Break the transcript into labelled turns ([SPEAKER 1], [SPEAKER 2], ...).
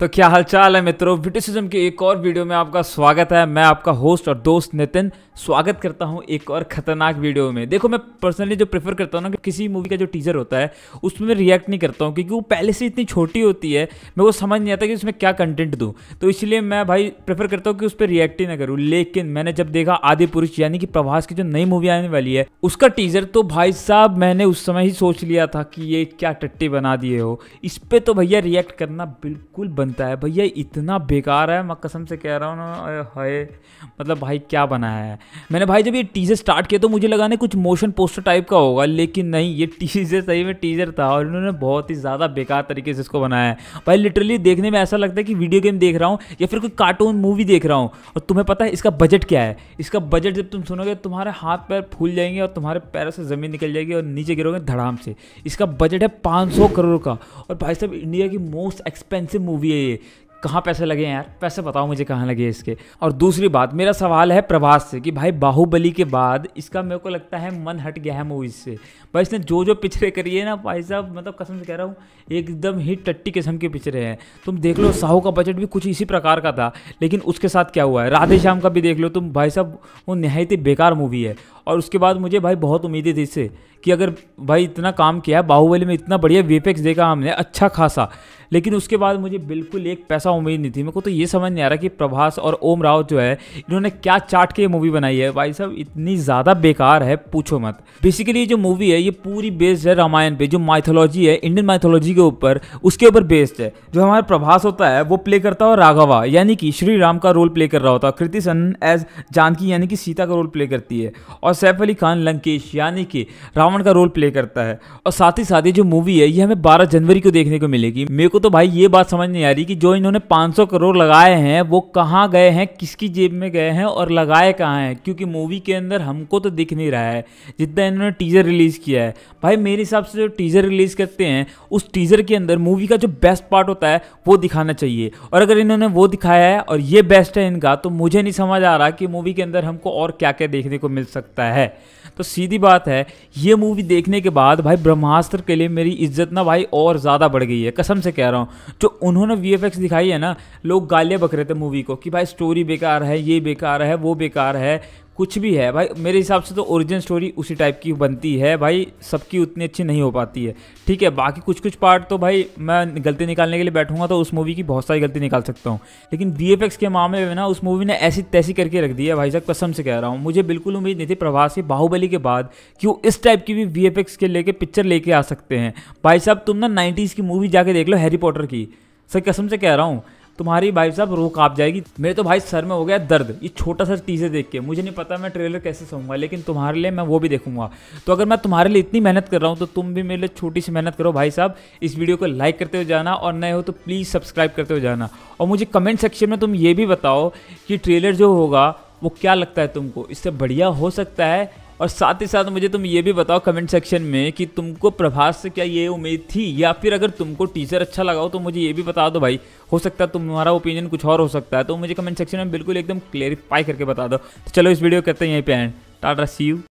[SPEAKER 1] तो क्या हालचाल है मित्रों ब्रिटिशिज्म के एक और वीडियो में आपका स्वागत है मैं आपका होस्ट और दोस्त नितिन स्वागत करता हूं एक और खतरनाक वीडियो में देखो मैं पर्सनली जो प्रेफर करता हूं ना कि किसी मूवी का जो टीजर होता है उसमें मैं रिएक्ट नहीं करता हूं क्योंकि वो पहले से इतनी छोटी होती है मेरे को समझ नहीं आता कि उसमें क्या कंटेंट दूँ तो इसलिए मैं भाई प्रेफर करता हूँ कि उस पर रिएक्ट ही ना करूँ लेकिन मैंने जब देखा आदि पुरुष यानी कि प्रभास की जो नई मूवी आने वाली है उसका टीजर तो भाई साहब मैंने उस समय ही सोच लिया था कि ये क्या टट्टी बना दिए हो इस पर तो भैया रिएक्ट करना बिल्कुल बनता है भैया इतना बेकार है मैं कसम से कह रहा हूँ ना हाय मतलब भाई क्या बनाया है मैंने भाई जब ये टीजर स्टार्ट किया तो मुझे लगा ना कुछ मोशन पोस्टर टाइप का होगा लेकिन नहीं ये टीजर सही में टीजर था और इन्होंने बहुत ही ज़्यादा बेकार तरीके से इसको बनाया है भाई लिटरली देखने में ऐसा लगता है कि वीडियो गेम देख रहा हूँ या फिर कोई कार्टून मूवी देख रहा हूँ और तुम्हें पता है इसका बजट क्या है इसका बजट जब तुम सुनोगे तुम्हारे हाथ पैर फूल जाएंगे और तुम्हारे पैरों से ज़मीन निकल जाएगी और नीचे गिरोगे धड़ाम से इसका बजट है पाँच करोड़ का और भाई साहब इंडिया की मोस्ट एक्सपेंसिव मूवी है ये कहाँ पैसे लगे यार पैसे बताओ मुझे कहाँ लगे इसके और दूसरी बात मेरा सवाल है प्रभास से कि भाई बाहुबली के बाद इसका मेरे को लगता है मन हट गया है मूवीज से भाई इसने जो जो पिक्चरें करी है ना भाई साहब मतलब कसम से कह रहा हूँ एकदम ही टट्टी किस्म की पिक्चरें हैं तुम देख लो साहू का बजट भी कुछ इसी प्रकार का था लेकिन उसके साथ क्या हुआ है राधे श्याम का भी देख लो तुम भाई साहब वो नहायत ही बेकार मूवी है और उसके बाद मुझे भाई बहुत उम्मीदें थी इससे कि अगर भाई इतना काम किया है बाहुबली में इतना बढ़िया वीपेक्स देखा हमने अच्छा खासा लेकिन उसके बाद मुझे बिल्कुल एक पैसा उम्मीद नहीं थी मेरे को तो ये समझ नहीं आ रहा कि प्रभास और ओम राव जो है इन्होंने क्या चाट के मूवी बनाई है भाई साहब इतनी ज़्यादा बेकार है पूछो मत बेसिकली जो मूवी है ये पूरी बेस्ड है रामायण पे जो माइथोलॉजी है इंडियन माइथोलॉजी के ऊपर उसके ऊपर बेस्ड है जो हमारा प्रभास होता है वो प्ले करता है राघवा यानी कि श्री राम का रोल प्ले कर रहा होता है कृति सन एज जानकी यानी कि सीता का रोल प्ले करती है और और सैफ अली खान लंकेश यानी कि रावण का रोल प्ले करता है और साथ ही साथ ये जो मूवी है ये हमें 12 जनवरी को देखने को मिलेगी मेरे को तो भाई ये बात समझ नहीं आ रही कि जो इन्होंने 500 करोड़ लगाए हैं वो कहाँ गए हैं किसकी जेब में गए हैं और लगाए कहाँ हैं क्योंकि मूवी के अंदर हमको तो दिख नहीं रहा है जितना इन्होंने टीजर रिलीज़ किया है भाई मेरे हिसाब से जो टीजर रिलीज़ करते हैं उस टीजर के अंदर मूवी का जो बेस्ट पार्ट होता है वो दिखाना चाहिए और अगर इन्होंने वो दिखाया है और ये बेस्ट है इनका तो मुझे नहीं समझ आ रहा कि मूवी के अंदर हमको और क्या क्या देखने को मिल सकता है सकता है तो सीधी बात है ये मूवी देखने के बाद भाई ब्रह्मास्त्र के लिए मेरी इज्जत ना भाई और ज़्यादा बढ़ गई है कसम से कह रहा हूँ जो उन्होंने वी दिखाई है ना लोग गालियाँ बक रहे थे मूवी को कि भाई स्टोरी बेकार है ये बेकार है वो बेकार है कुछ भी है भाई मेरे हिसाब से तो ओरिजिन स्टोरी उसी टाइप की बनती है भाई सबकी उतनी अच्छी नहीं हो पाती है ठीक है बाकी कुछ कुछ पार्ट तो भाई मैं गलती निकालने के लिए बैठूंगा तो उस मूवी की बहुत सारी गलती निकाल सकता हूँ लेकिन बी के मामले में ना उस मूवी ने ऐसी तैसी करके रख दी है भाई साहब कसम से कह रहा हूँ मुझे बिल्कुल उम्मीद नहीं थी प्रभास के बाहुबली के बाद कि वो इस टाइप की भी वी के लेके पिक्चर लेके आ सकते हैं भाई साहब तुम ना नाइन्टीज़ की मूवी जाके देख लो हैरी पॉटर की सर कसम से कह रहा हूँ तुम्हारी भाई साहब रो काँप जाएगी मेरे तो भाई सर में हो गया दर्द ये छोटा सा टीजर देख के मुझे नहीं पता मैं ट्रेलर कैसे सहूँगा लेकिन तुम्हारे लिए मैं वो भी देखूंगा तो अगर मैं तुम्हारे लिए इतनी मेहनत कर रहा हूँ तो तुम भी मेरे लिए छोटी सी मेहनत करो भाई साहब इस वीडियो को लाइक करते हुए जाना और नए हो तो प्लीज़ सब्सक्राइब करते हुए जाना और मुझे कमेंट सेक्शन में तुम ये भी बताओ कि ट्रेलर जो होगा वो क्या लगता है तुमको इससे बढ़िया हो सकता है और साथ ही साथ मुझे तुम ये भी बताओ कमेंट सेक्शन में कि तुमको प्रभास से क्या ये उम्मीद थी या फिर अगर तुमको टीचर अच्छा लगा हो तो मुझे ये भी बता दो भाई हो सकता है तुम्हारा ओपिनियन कुछ और हो सकता है तो मुझे कमेंट सेक्शन में बिल्कुल एकदम क्लेरिफाई करके बता दो तो चलो इस वीडियो करते हैं यहीं पे एंड टाटा सी यू